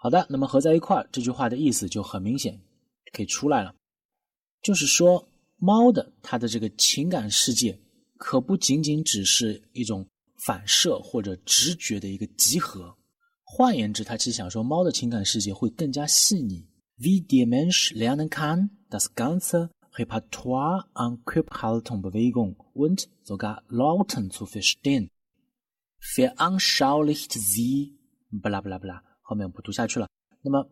好的，那么合在一块儿，这句话的意思就很明显，可以出来了。就是说，猫的它的这个情感世界，可不仅仅只是一种反射或者直觉的一个集合。换言之，它其实想说，猫的情感世界会更加细腻。Wie der Mensch lernen kann, das ganze Repertoire an Körperhaltung, Bewegung und sogar Lauten zu verstehen, veranschaulicht sie blablabla. 后面我不读下去了。那么，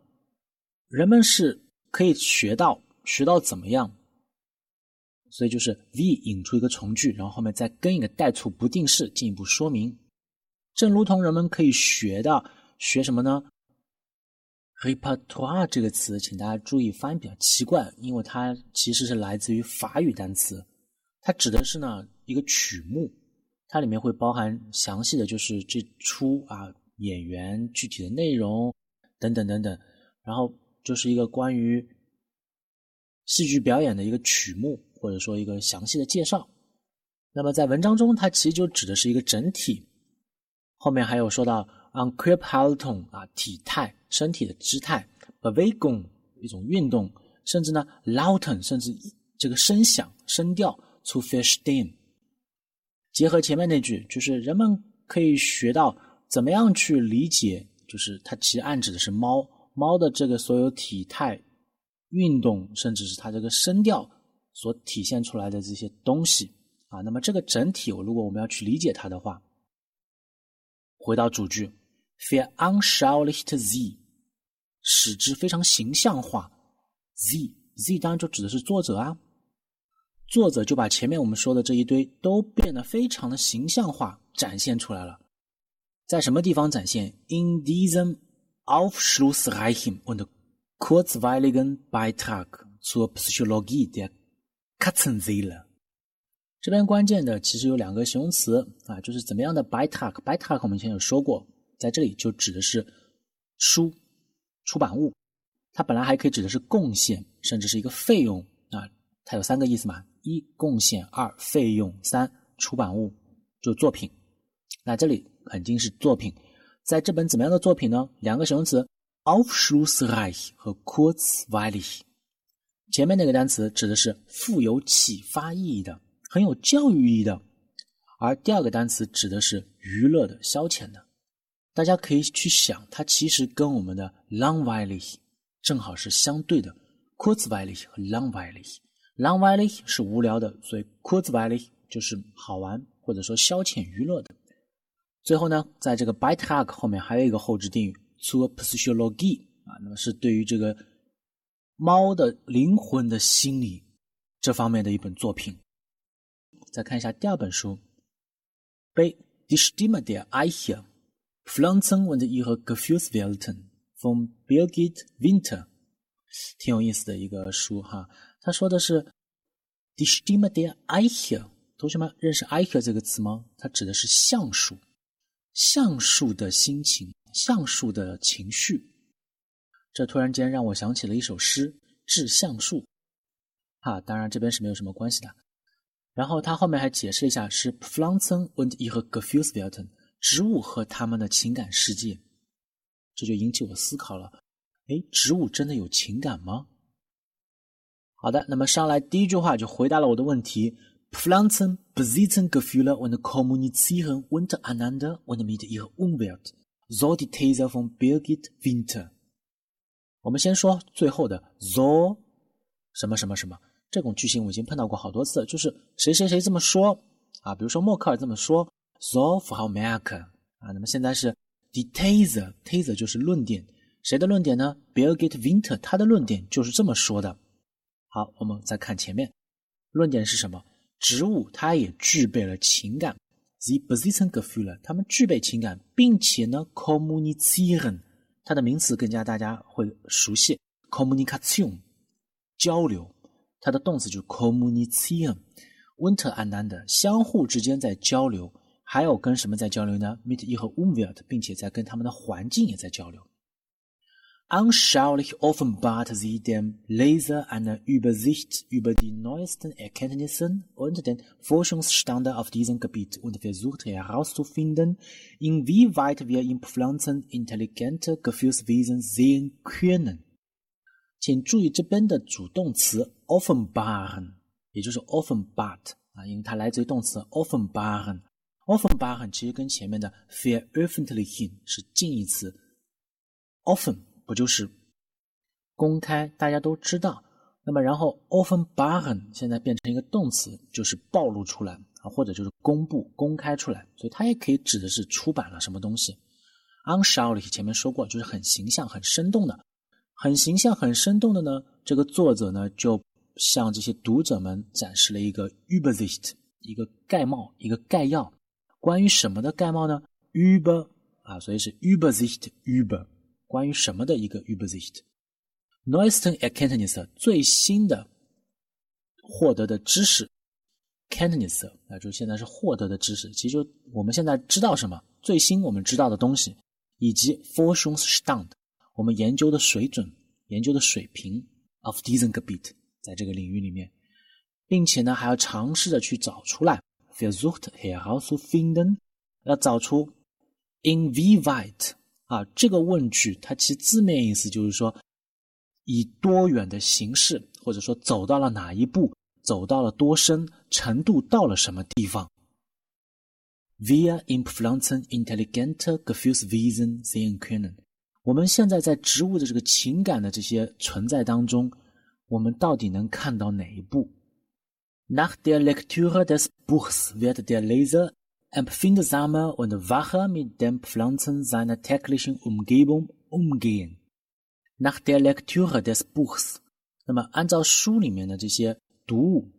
人们是可以学到学到怎么样？所以就是 V 引出一个从句，然后后面再跟一个带促不定式进一步说明。正如同人们可以学到学什么呢？"repertoire" 这个词，请大家注意发音比较奇怪，因为它其实是来自于法语单词，它指的是呢一个曲目，它里面会包含详细的就是这出啊。演员具体的内容，等等等等，然后就是一个关于戏剧表演的一个曲目，或者说一个详细的介绍。那么在文章中，它其实就指的是一个整体。后面还有说到 o n q u i p h a l t o n 啊，体态、身体的姿态；bavegon 一种运动，甚至呢 l a u t o n 甚至这个声响、声调 t o f i s h d a m 结合前面那句，就是人们可以学到。怎么样去理解？就是它其实暗指的是猫，猫的这个所有体态、运动，甚至是它这个声调所体现出来的这些东西啊。那么这个整体，如果我们要去理解它的话，回到主句 f e a r unsharly h o t z，使之非常形象化。z z 当然就指的是作者啊，作者就把前面我们说的这一堆都变得非常的形象化，展现出来了。在什么地方展现？In diesem aufschlussreichen und kurzweiligen Beitrag zur Psychologie der Katzenzähler。这边关键的其实有两个形容词啊，就是怎么样的 beitrag。beitrag 我们以前有说过，在这里就指的是书、出版物。它本来还可以指的是贡献，甚至是一个费用啊。它有三个意思嘛：一、贡献；二、费用；三、出版物，就作品。那这里。肯定是作品，在这本怎么样的作品呢？两个形容词，offshoresh and q u r z z v i l i y 前面那个单词指的是富有启发意义的，很有教育意义的，而第二个单词指的是娱乐的、消遣的。大家可以去想，它其实跟我们的 longvally 正好是相对的 q u r z z v i l i y 和 longvally。longvally 是无聊的，所以 q u r z z v i l i y 就是好玩或者说消遣娱乐的。最后呢，在这个《Bite Hack》后面还有一个后置定语，to a p o y s i o l o g y 啊，那么是对于这个猫的灵魂的心理这方面的一本作品。再看一下第二本书，《Be d i s t i m i d e Ihere》，Flanzen und ihre g e f ü h l s v e l t e n von Birgit Winter，挺有意思的一个书哈。他说的是《Distimida Ihere》，同学们认识 “Ihere” 这个词吗？它指的是橡树。橡树的心情，橡树的情绪，这突然间让我想起了一首诗《致橡树》啊，当然这边是没有什么关系的。然后他后面还解释了一下，是 planting n d 和 growing p l e n t 植物和他们的情感世界，这就引起我思考了。哎，植物真的有情感吗？好的，那么上来第一句话就回答了我的问题。Pflanzen besitzen Gefühle und kommunizieren untereinander und mit ihrer Umwelt. So die These von Birgit Winter. 我们先说最后的 so 什么什么什么这种句型我已经碰到过好多次，就是谁谁谁这么说啊？比如说默克尔这么说 so Frau Merkel 啊。那么现在是 die These，These 就是论点，谁的论点呢？Birgit Winter，他的论点就是这么说的。好，我们再看前面，论点是什么？植物它也具备了情感，the position of f e e l i 它们具备情感，并且呢，communication，它的名词更加大家会熟悉，communication，交流，它的动词就是 communication，winter and and 的相互之间在交流，还有跟什么在交流呢 m e e t 和 u m b e l i a 并且在跟他们的环境也在交流。Anschaulich offenbart sie dem Leser eine Übersicht über die neuesten Erkenntnisse und den Forschungsstand auf diesem Gebiet und versucht herauszufinden, inwieweit wir in Pflanzen intelligente Gefühlswesen sehen können. 请注意这边的主动词 offenbaren，也就是 offenbart 啊，因为它来自于动词 offenbaren。offenbaren 其实跟前面的 veröffentlichen 是近义词 offen。不就是公开，大家都知道。那么，然后 often b a r a e n 现在变成一个动词，就是暴露出来啊，或者就是公布、公开出来。所以它也可以指的是出版了什么东西。u n s h a r l y 前面说过，就是很形象、很生动的。很形象、很生动的呢，这个作者呢，就向这些读者们展示了一个 u b e r s i s t 一个概貌、一个概要。关于什么的概貌呢？Uber 啊，所以是 u b e r s i s t Uber。关于什么的一个 u b e r s i c h t n e u s t e n Erkenntnis 最新的获得的知识，Kenntnis 啊，就现在是获得的知识，其实就我们现在知道什么，最新我们知道的东西，以及 f o r s c u n g s s t u n d 我们研究的水准、研究的水平 of d i s i n Gebiet，在这个领域里面，并且呢，还要尝试着去找出来要找出 i n w i e e 啊，这个问句它其字面意思就是说，以多远的形式，或者说走到了哪一步，走到了多深程度，到了什么地方？Via influencing intelligent confusion the in question，我们现在在植物的这个情感的这些存在当中，我们到底能看到哪一步？Nach der lecture des Buchs wird der Leser empfindsamer und wacher mit den Pflanzen seiner täglichen Umgebung umgehen. nach der Lektüre des Buchs，那么按照书里面的这些读物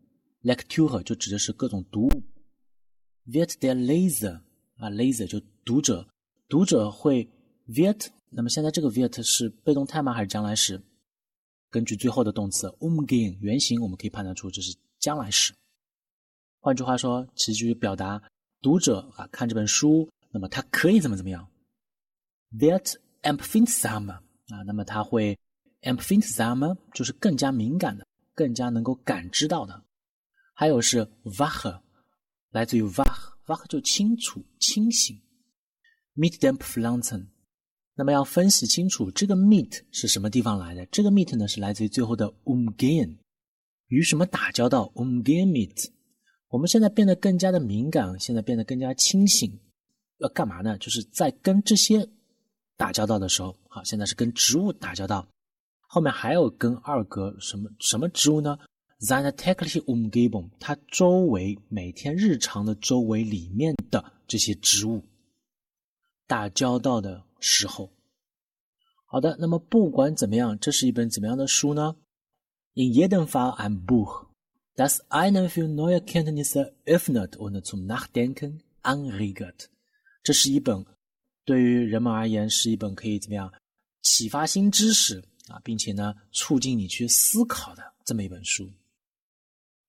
，Lektüre 就指的是各种读物。wird der Leser 啊，Leser 就读者，读者会 wird。那么现在这个 wird 是被动态吗？还是将来时？根据最后的动词 umgehen 原型，我们可以判断出这是将来时。换句话说，其实就是表达。读者啊，看这本书，那么他可以怎么怎么样？That e m p h i n d s a m 啊，那么他会 e m p h i n d s a m 就是更加敏感的，更加能够感知到的。还有是 v a c h 来自于 v a c h v a c h 就清楚、清醒。Meet t h e m f l u n t e n 那么要分析清楚这个 meet 是什么地方来的？这个 meet 呢是来自于最后的 umgen，与什么打交道？umgen meet。我们现在变得更加的敏感，现在变得更加清醒，要干嘛呢？就是在跟这些打交道的时候，好，现在是跟植物打交道，后面还有跟二哥什么什么植物呢 t h t i c u m g e b n 它周围每天日常的周围里面的这些植物打交道的时候，好的，那么不管怎么样，这是一本怎么样的书呢？In jeden Fall ein Buch。Das I non fühle neue Kenntnisse öffnet und zum Nachdenken anregt。这是一本对于人们而言是一本可以怎么样启发新知识啊，并且呢促进你去思考的这么一本书。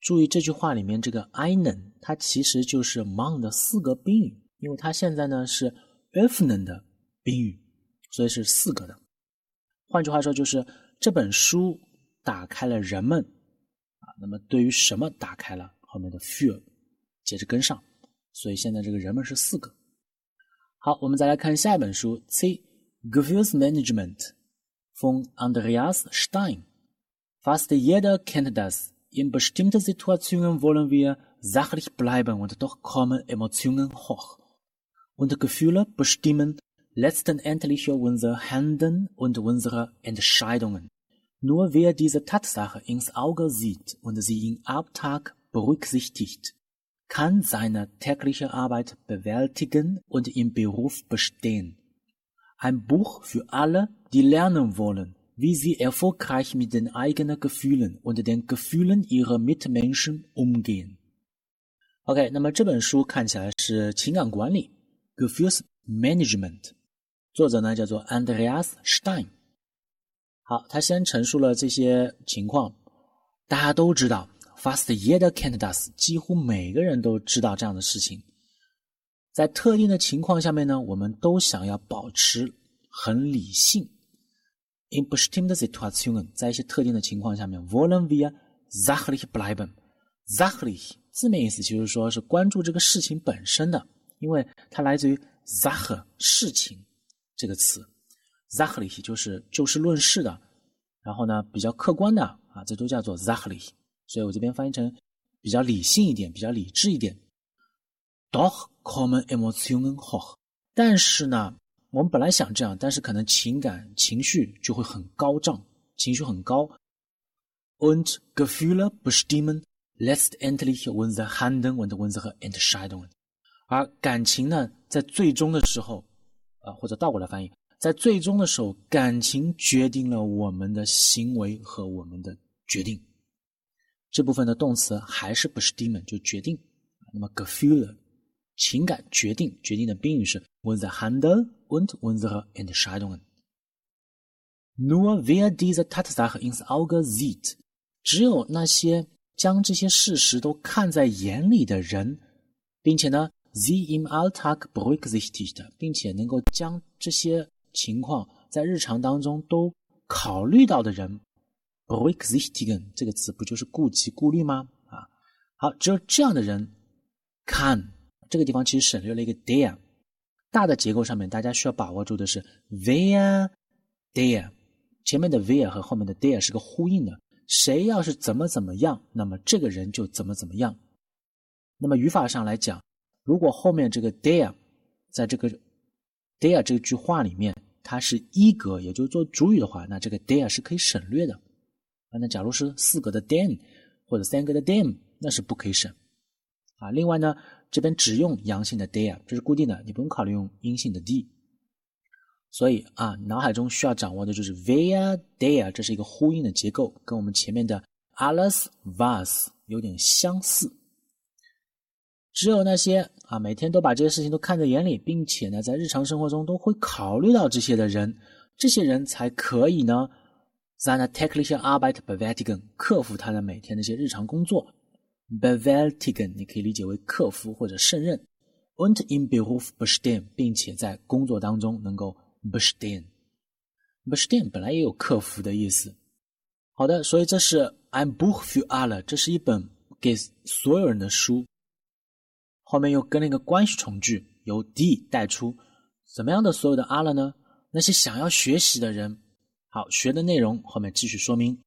注意这句话里面这个 I non，它其实就是 man 的四个宾语，因为它现在呢是 öffnen 的宾语，所以是四个的。换句话说，就是这本书打开了人们。那么对于什么打开了？后面的 fear 接着跟上，所以现在这个人们是四个。好，我们再来看下一本书 C Gefühlsmanagement von Andreas Stein. Fast jeder kennt das. In bestimmten Situationen wollen wir sachlich bleiben und doch kommen Emotionen hoch. Und Gefühle bestimmen letztendlich unsere Handeln und unsere Entscheidungen. Nur wer diese Tatsache ins Auge sieht und sie im Alltag berücksichtigt, kann seine tägliche Arbeit bewältigen und im Beruf bestehen. Ein Buch für alle, die lernen wollen, wie sie erfolgreich mit den eigenen Gefühlen und den Gefühlen ihrer Mitmenschen umgehen. Okay, OK，那么这本书看起来是情感管理 （Gefühlsmanagement），作者呢叫做 Andreas Stein。好，他先陈述了这些情况，大家都知道，fast y e t c a n d a s 几乎每个人都知道这样的事情。在特定的情况下面呢，我们都想要保持很理性。in bestimmte s i t u a t i o n e 在一些特定的情况下面，wollen wir zahli c bleiben。zahli c 字面意思就是说是关注这个事情本身的，因为它来自于 zah c 事情这个词。Zachly 就是就事论事的，然后呢比较客观的啊，这都叫做 Zachly，所以我这边翻译成比较理性一点，比较理智一点。Dok common emotionen hock，但是呢我们本来想这样，但是可能情感情绪就会很高涨，情绪很高。Und gefühle bestimmen least endlich wenn's handen wenn's r und schieden，而感情呢在最终的时候，呃或者倒过来翻译。在最终的时候，感情决定了我们的行为和我们的决定。这部分的动词还是不是 demon 就决定。那么 g e f i h l a 情感决定，决定的宾语是 w i n d the hander went w i n d h e and shied on. Nor via di the tata 和 ins auger zit 只有那些将这些事实都看在眼里的人，并且呢，z in altak break e x i s t 并且能够将这些。情况在日常当中都考虑到的人 b r e a i s t i n g 这个词不就是顾及顾虑吗？啊，好，只有这样的人，看这个地方其实省略了一个 there，大的结构上面大家需要把握住的是 there，there 前面的 there 和后面的 there 是个呼应的，谁要是怎么怎么样，那么这个人就怎么怎么样。那么语法上来讲，如果后面这个 there 在这个 there 这句话里面。它是一格，也就做主语的话，那这个 there 是可以省略的，啊，那假如是四格的 them 或者三格的 them，那是不可以省，啊，另外呢，这边只用阳性的 there，这是固定的，你不用考虑用阴性的 d。所以啊，脑海中需要掌握的就是 where there，这是一个呼应的结构，跟我们前面的 a l i s e vs 有点相似。只有那些啊，每天都把这些事情都看在眼里，并且呢，在日常生活中都会考虑到这些的人，这些人才可以呢，n a technicalarbeit bewältigen 克服他的每天的一些日常工作。bewältigen 你可以理解为克服或者胜任。und inbehof b e s t e n 并且在工作当中能够 b e s t e n b e s t e n 本来也有克服的意思。好的，所以这是 ein Buch für alle，这是一本给所有人的书。后面又跟了一个关系从句，由 D 带出怎么样的所有的阿了呢？那些想要学习的人，好学的内容后面继续说明，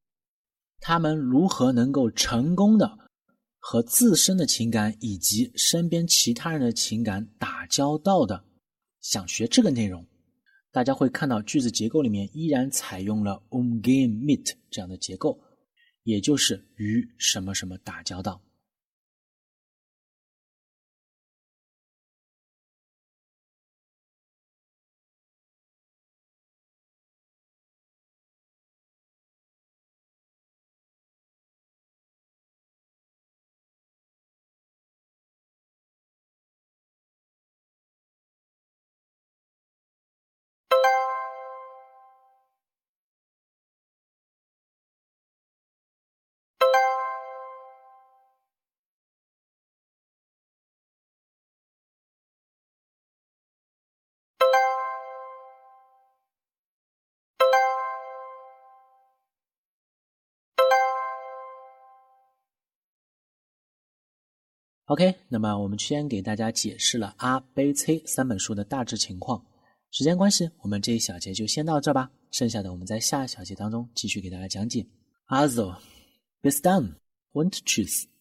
他们如何能够成功的和自身的情感以及身边其他人的情感打交道的。想学这个内容，大家会看到句子结构里面依然采用了 “on game meet” 这样的结构，也就是与什么什么打交道。OK，那么我们先给大家解释了《阿悲催》三本书的大致情况。时间关系，我们这一小节就先到这吧，剩下的我们在下一小节当中继续给大家讲解。Also, be done won't choose.